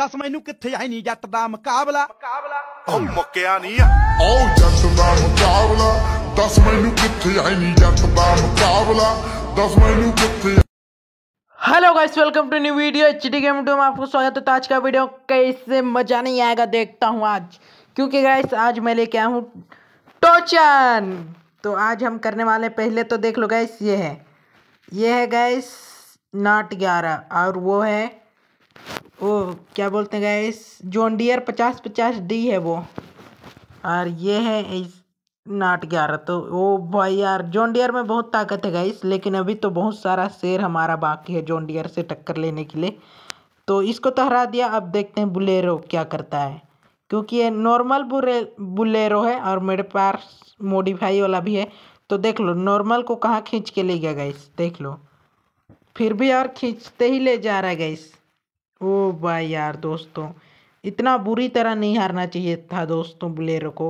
दस ਮੈਨੂੰ ਕਿੱਥੇ ਆਈ ਨਹੀਂ ਜੱਟ ਦਾ ਮੁਕਾਬਲਾ ਉਹ ਮੁੱਕਿਆ ਨਹੀਂ ਆਓ ਜੱਟ ਦਾ ਮੁਕਾਬਲਾ 10 ਮੈਨੂੰ ਕਿੱਥੇ ਆਈ ਨਹੀਂ ਜੱਟ ਦਾ ਮੁਕਾਬਲਾ 10 hello guys welcome to new video H D game two में आपको स्वागत है तो आज का वीडियो कैसे मज़ा नहीं आएगा देखता हूँ आज क्योंकि गाइस आज मैं लेके आया हूँ टोचन तो आज हम करने वाले पहले तो देख लो गाइस ये है ये है गाइस नाट ग्यारह और वो है वो क्या बोलते हैं गए जॉन डियर पचास पचास डी है वो और ये है इस नाट ग्यारह तो वो भाई यार जॉन डियर में बहुत ताकत है गाइस लेकिन अभी तो बहुत सारा शेर हमारा बाकी है जॉन डियर से टक्कर लेने के लिए तो इसको तो हरा दिया अब देखते हैं बुलेरो क्या करता है क्योंकि ये नॉर्मल बुरे बुलेरो है और मेरे पास मोडिफाई वाला भी है तो देख लो नॉर्मल को कहाँ खींच के ले गया गाइस देख लो फिर भी यार खींचते ही ले जा रहा है गाइस ओ भाई यार दोस्तों इतना बुरी तरह नहीं हारना चाहिए था दोस्तों बुलेरो को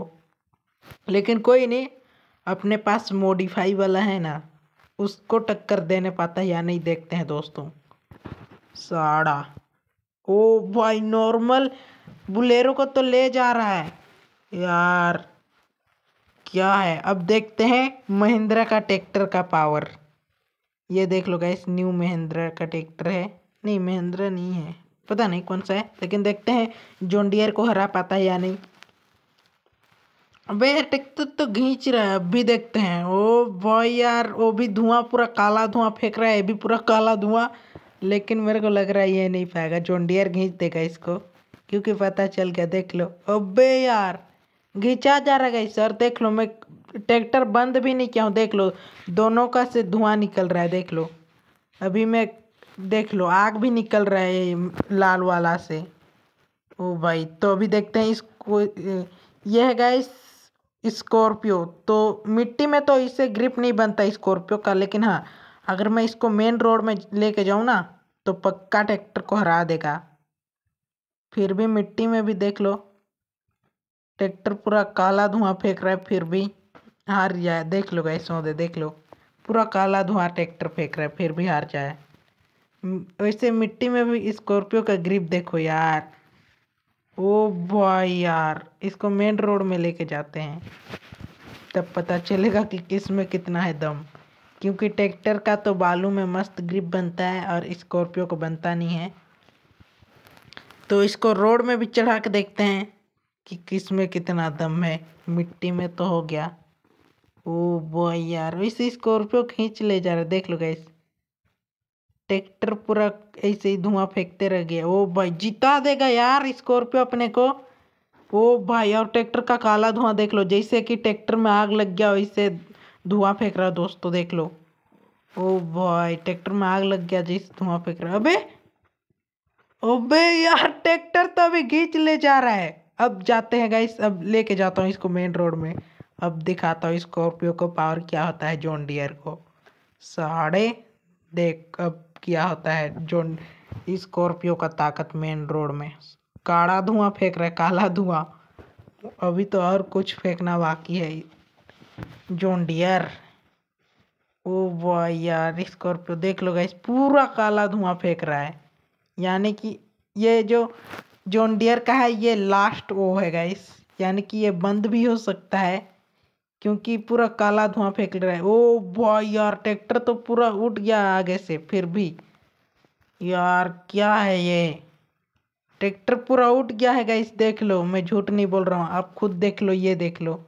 लेकिन कोई नहीं अपने पास मोडिफाई वाला है ना उसको टक्कर देने पाता है या नहीं देखते हैं दोस्तों साड़ा ओ भाई नॉर्मल बुलेरो को तो ले जा रहा है यार क्या है अब देखते हैं महिंद्रा का ट्रैक्टर का पावर ये देख लो गाइस न्यू महिंद्रा का ट्रैक्टर है नहीं महिंद्रा नहीं है पता नहीं कौन सा है लेकिन देखते हैं जोंडियर को हरा पाता है या नहीं वे ट्रैक्टर तो, तो घींच रहा है अभी देखते हैं ओ भाई यार वो भी धुआं पूरा काला धुआं फेंक रहा है ये भी पूरा काला धुआं लेकिन मेरे को लग रहा है ये नहीं पाएगा जोंडियर घींच देगा इसको क्योंकि पता चल गया देख लो अबे यार घिंचा जा रहा है सर देख लो मैं ट्रैक्टर बंद भी नहीं किया हूँ देख लो दोनों का से धुआं निकल रहा है देख लो अभी मैं देख लो आग भी निकल रहा है लाल वाला से ओ भाई तो अभी देखते हैं इसको यह है गाइस स्कॉर्पियो तो मिट्टी में तो इससे ग्रिप नहीं बनता स्कॉर्पियो का लेकिन हाँ अगर मैं इसको मेन रोड में लेके जाऊँ ना तो पक्का ट्रैक्टर को हरा देगा फिर भी मिट्टी में भी देख लो ट्रैक्टर पूरा काला धुआं फेंक रहा है फिर भी हार जाए देख लो गए सौदे देख लो पूरा काला धुआं ट्रैक्टर फेंक रहा है फिर भी हार जाए वैसे मिट्टी में भी स्कॉर्पियो का ग्रिप देखो यार ओ भाई यार इसको मेन रोड में लेके जाते हैं तब पता चलेगा कि किस में कितना है दम क्योंकि ट्रैक्टर का तो बालू में मस्त ग्रिप बनता है और स्कॉर्पियो को बनता नहीं है तो इसको रोड में भी चढ़ा के देखते हैं कि किस में कितना दम है मिट्टी में तो हो गया ओ बॉय यार वैसे स्कॉर्पियो खींच ले जा रहे देख लो गई ट्रैक्टर पूरा ऐसे ही धुआं फेंकते रह गया ओ भाई जिता देगा यार स्कॉर्पियो अपने को ओ भाई और ट्रैक्टर का काला धुआं देख लो जैसे कि ट्रैक्टर में आग लग गया वैसे धुआं फेंक रहा दोस्तों देख लो ओ भाई ट्रैक्टर में आग लग गया जैसे धुआं फेंक रहा अबे अबे यार ट्रैक्टर तो अभी घींच ले जा रहा है अब जाते हैं गाइस अब लेके जाता हूँ इसको मेन रोड में अब दिखाता हूँ स्कॉर्पियो को पावर क्या होता है जॉन डियर को साढ़े देख अब किया होता है जो स्कॉर्पियो का ताकत मेन रोड में काड़ा धुआं फेंक रहा है काला धुआं अभी तो और कुछ फेंकना बाकी है जोन डियर ओ भाई यार स्कॉर्पियो देख लो गाइस पूरा काला धुआं फेंक रहा है यानी कि ये जो जोन डियर का है ये लास्ट वो है गाइस यानी कि ये बंद भी हो सकता है क्योंकि पूरा काला धुआं फेंक रहा है ओ बॉय यार ट्रैक्टर तो पूरा उठ गया आगे से फिर भी यार क्या है ये ट्रैक्टर पूरा उठ गया है गाइस देख लो मैं झूठ नहीं बोल रहा हूँ आप खुद देख लो ये देख लो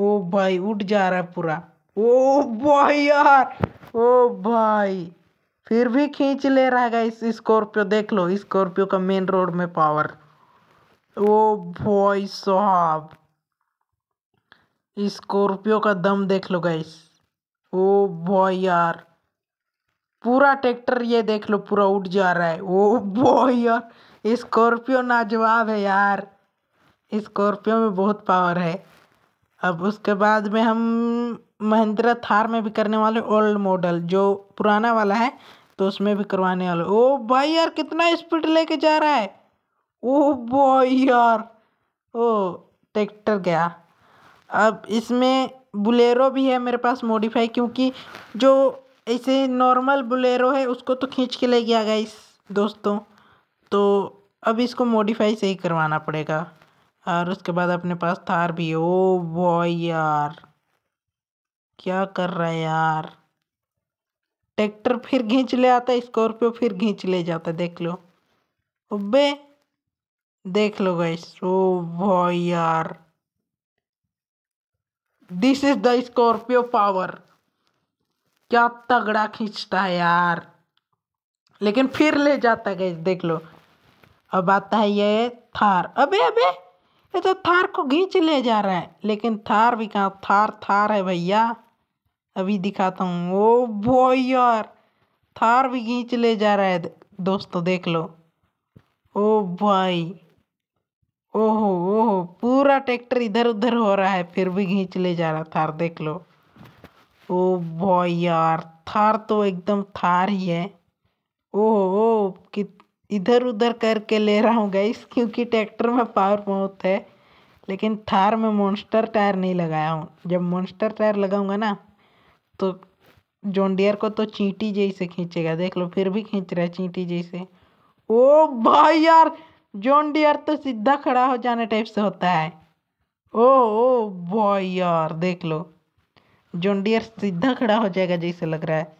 ओ भाई उठ जा रहा है पूरा ओ भाई यार ओ भाई फिर भी खींच ले रहा है इस स्कॉर्पियो देख लो स्कॉर्पियो का मेन रोड में पावर ओ भाई साहब स्कॉर्पियो का दम देख लो गाइस ओ बॉय यार पूरा ट्रैक्टर ये देख लो पूरा उठ जा रहा है ओ बॉय यार स्कॉर्पियो नाजवाब है यार स्कॉर्पियो में बहुत पावर है अब उसके बाद में हम महिंद्रा थार में भी करने वाले ओल्ड मॉडल जो पुराना वाला है तो उसमें भी करवाने वाले ओ भाई यार कितना स्पीड लेके जा रहा है ओ बॉय यार ओ ट्रैक्टर गया अब इसमें बुलेरो भी है मेरे पास मॉडिफाई क्योंकि जो ऐसे नॉर्मल बुलेरो है उसको तो खींच के ले गया गाइस दोस्तों तो अब इसको मॉडिफाई से ही करवाना पड़ेगा और उसके बाद अपने पास थार भी है ओ बॉय यार क्या कर रहा है यार ट्रैक्टर फिर खींच ले आता स्कॉर्पियो फिर खींच ले जाता देख लो अबे देख लो गाइस ओ बॉय यार this is the Scorpio power क्या तगड़ा खींचता है यार लेकिन फिर ले जाता है देख लो अब आता है ये थार अबे अबे ये तो थार को घींच ले जा रहा है लेकिन थार भी कहा थार थार है भैया अभी दिखाता हूँ ओ बॉय यार थार भी घींच ले जा रहा है दोस्तों देख लो ओ भाई ओहो ओहो पूरा ट्रैक्टर इधर उधर हो रहा है फिर भी खींच ले जा रहा थार देख लो ओ भाई यार थार तो एकदम थार ही है ओहो ओ इधर उधर करके ले रहा हूँ गैस क्योंकि ट्रैक्टर में पावर बहुत है लेकिन थार में मॉन्स्टर टायर नहीं लगाया हूँ जब मॉन्स्टर टायर लगाऊंगा ना तो जोंडियर को तो चींटी जैसे खींचेगा देख लो फिर भी खींच रहा है चींटी जैसे ओ भाई यार जॉन डियर तो सीधा खड़ा हो जाने टाइप से होता है ओ ओ बॉय यार देख लो जॉन डियर सीधा खड़ा हो जाएगा जैसे लग रहा है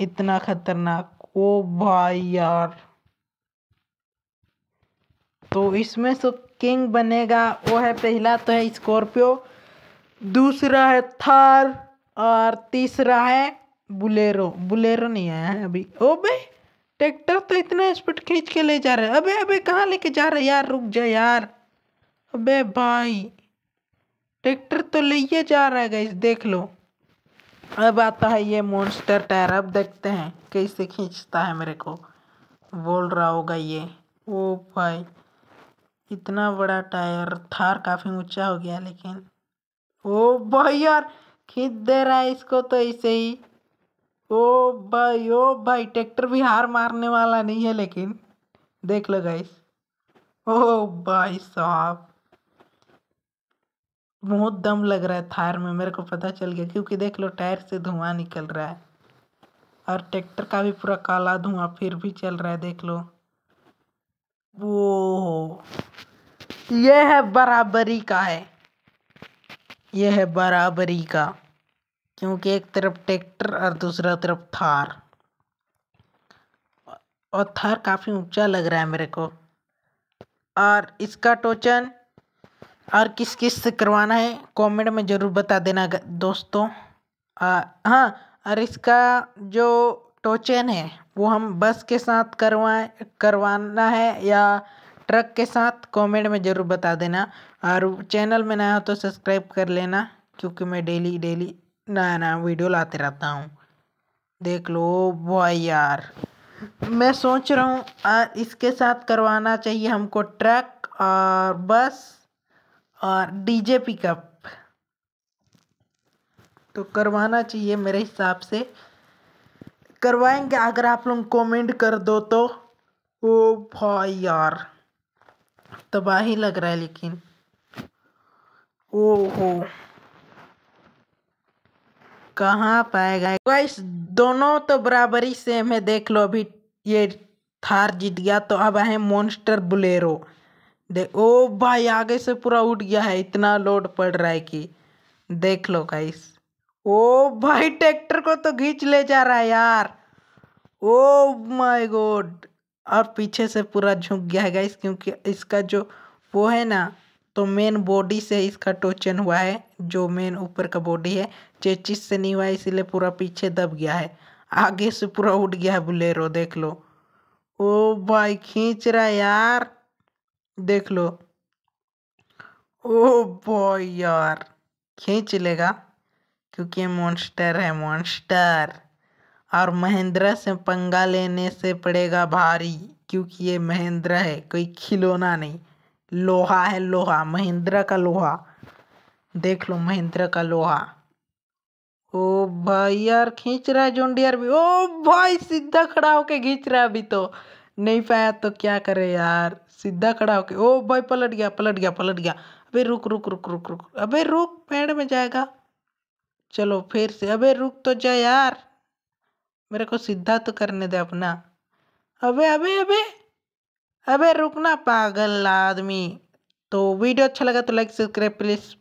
इतना खतरनाक ओ भाई यार तो इसमें सब किंग बनेगा वो है पहला तो है स्कॉर्पियो दूसरा है थार और तीसरा है बुलेरो बुलेरो नहीं आया है अभी ओ भाई ट्रैक्टर तो इतना स्पीड खींच के ले जा रहे अबे अबे कहाँ लेके जा रहे यार रुक जा यार अबे भाई ट्रैक्टर तो लिए जा रहा है गई देख लो अब आता है ये मॉन्स्टर टायर अब देखते हैं कैसे खींचता है मेरे को बोल रहा होगा ये ओ भाई इतना बड़ा टायर थार काफ़ी ऊंचा हो गया लेकिन ओ भाई यार खींच दे रहा है इसको तो ऐसे ही ओ भाई ओ भाई ट्रैक्टर भी हार मारने वाला नहीं है लेकिन देख लो गाइस ओ भाई साहब बहुत दम लग रहा है थार में मेरे को पता चल गया क्योंकि देख लो टायर से धुआं निकल रहा है और ट्रैक्टर का भी पूरा काला धुआं फिर भी चल रहा है देख लो वो यह है बराबरी का है यह है बराबरी का क्योंकि एक तरफ ट्रैक्टर और दूसरा तरफ थार और थार काफ़ी ऊंचा लग रहा है मेरे को और इसका टोचन और किस किस से करवाना है कमेंट में ज़रूर बता देना दोस्तों हाँ और इसका जो टोचन है वो हम बस के साथ करवाएं करवाना है या ट्रक के साथ कमेंट में ज़रूर बता देना और चैनल में नया हो तो सब्सक्राइब कर लेना क्योंकि मैं डेली डेली नया नया वीडियो लाते रहता हूँ देख लो भाई यार मैं सोच रहा हूँ इसके साथ करवाना चाहिए हमको ट्रक और बस और डीजे पिकअप तो करवाना चाहिए मेरे हिसाब से करवाएंगे अगर आप लोग कमेंट कर दो तो ओ भाई यार तबाही लग रहा है लेकिन ओ हो कहाँ पाएगा गाइस दोनों तो बराबरी सेम है देख लो अभी ये थार जीत गया तो अब है मॉन्स्टर बुलेरो देख ओ भाई आगे से पूरा उठ गया है इतना लोड पड़ रहा है कि देख लो गाइस ओ भाई ट्रैक्टर को तो घींच ले जा रहा है यार ओ माय गॉड और पीछे से पूरा झुक गया है गाइस क्योंकि इसका जो वो है ना तो मेन बॉडी से इसका टोचन हुआ है जो मेन ऊपर का बॉडी है चेचिस से नहीं हुआ इसीलिए पूरा पीछे दब गया है आगे से पूरा उठ गया है बुलेरो देख लो ओ भाई खींच रहा है यार देख लो ओ भाई यार खींच लेगा क्योंकि ये मॉन्स्टर है मॉन्स्टर और महिंद्रा से पंगा लेने से पड़ेगा भारी क्योंकि ये महिंद्रा है कोई खिलौना नहीं लोहा है लोहा महिंद्रा का लोहा देख लो महिंद्रा का लोहा ओ भाई यार खींच रहा है जोंडी यार भी ओ भाई सीधा खड़ा होके खींच रहा है अभी तो नहीं पाया तो क्या करे यार सीधा खड़ा होके ओ भाई पलट गया पलट गया पलट गया अबे रुक रुक रुक रुक रुक अबे रुक पेड़ में जाएगा चलो फिर से अबे रुक तो जा यार मेरे को सीधा तो करने दे अपना अबे अबे अबे अबे रुकना पागल आदमी तो वीडियो अच्छा लगा तो लाइक सब्सक्राइब प्लीज़